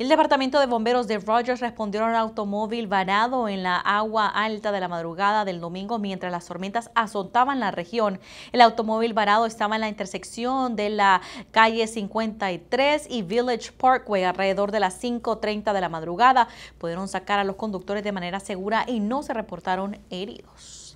El Departamento de Bomberos de Rogers respondió a un automóvil varado en la agua alta de la madrugada del domingo mientras las tormentas azotaban la región. El automóvil varado estaba en la intersección de la calle 53 y Village Parkway alrededor de las 5.30 de la madrugada. Pudieron sacar a los conductores de manera segura y no se reportaron heridos.